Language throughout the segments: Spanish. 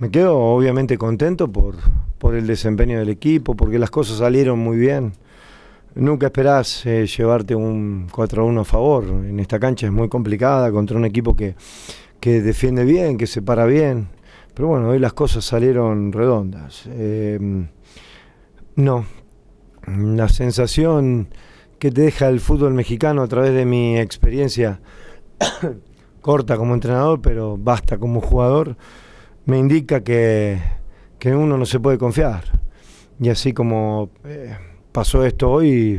Me quedo obviamente contento por, por el desempeño del equipo, porque las cosas salieron muy bien. Nunca esperás eh, llevarte un 4-1 a favor. En esta cancha es muy complicada contra un equipo que, defiende bien, que se para bien. Pero bueno, hoy las cosas salieron redondas. Em, no, la sensación que te deja el fútbol mexicano a través de mi experiencia corta como entrenador, pero basta como jugador me indica que, uno no se puede confiar. Y así como eh, pasó esto hoy,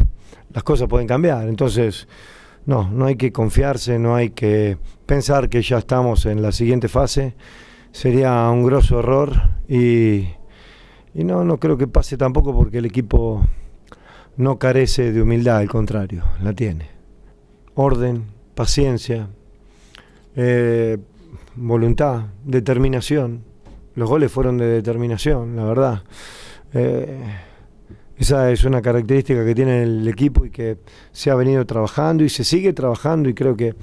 las cosas pueden cambiar. Entonces, no, no hay que confiarse, no hay que pensar que ya estamos en la siguiente fase. Sería un grosso error y, no, no creo que pase tampoco porque el equipo no carece de humildad, al contrario, la tiene. Orden, paciencia, eh, voluntad, determinación. Los goles fueron de determinación, la verdad. Eh, esa es una característica que tiene el equipo y que se ha venido trabajando y se sigue trabajando y creo que,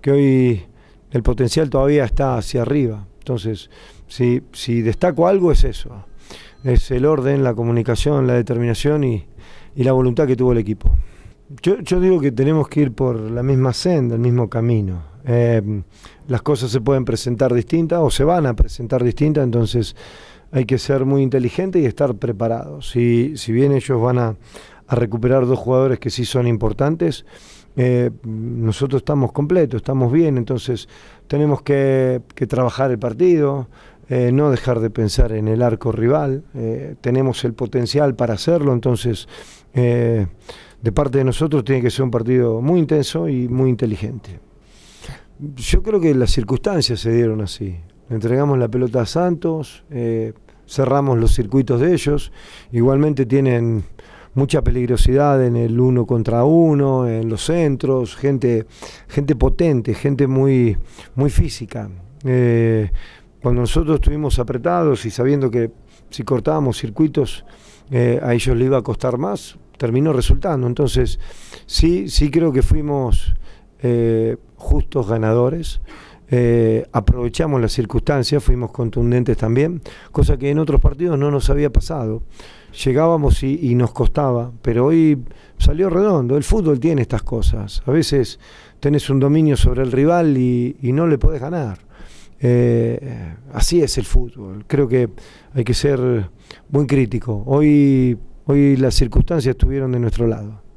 que hoy el potencial todavía está hacia arriba. Entonces, si, si destaco algo es eso, es el orden, la comunicación, la determinación y, y la voluntad que tuvo el equipo. Yo, yo digo que tenemos que ir por la misma senda, el mismo camino. Eh, las cosas se pueden presentar distintas o se van a presentar distintas, entonces hay que ser muy inteligente y estar preparados. Si, bien ellos van a, recuperar dos jugadores que sí son importantes, eh, nosotros estamos completos, estamos bien, entonces tenemos que, trabajar el partido, eh, no dejar de pensar en el arco rival, eh, tenemos el potencial para hacerlo, entonces de parte de nosotros tiene que ser un partido muy intenso y muy inteligente yo creo que las circunstancias se dieron así. Entregamos la pelota a Santos, eh, cerramos los circuitos de ellos. Igualmente tienen mucha peligrosidad en el uno contra uno, en los centros, gente, gente potente, gente muy, muy física. Eh, cuando nosotros estuvimos apretados y sabiendo que si cortábamos circuitos eh, a ellos le iba a costar más, terminó resultando. Entonces, sí, sí creo que fuimos justos ganadores. Eh, aprovechamos las circunstancias, fuimos contundentes también, cosa que en otros partidos no nos había pasado. Llegábamos y, nos costaba, pero hoy salió redondo. El fútbol tiene estas cosas. A veces tenés un dominio sobre el rival y, no le podés ganar. Eh, así es el fútbol. Creo que hay que ser buen crítico. Hoy, hoy las circunstancias estuvieron de nuestro lado.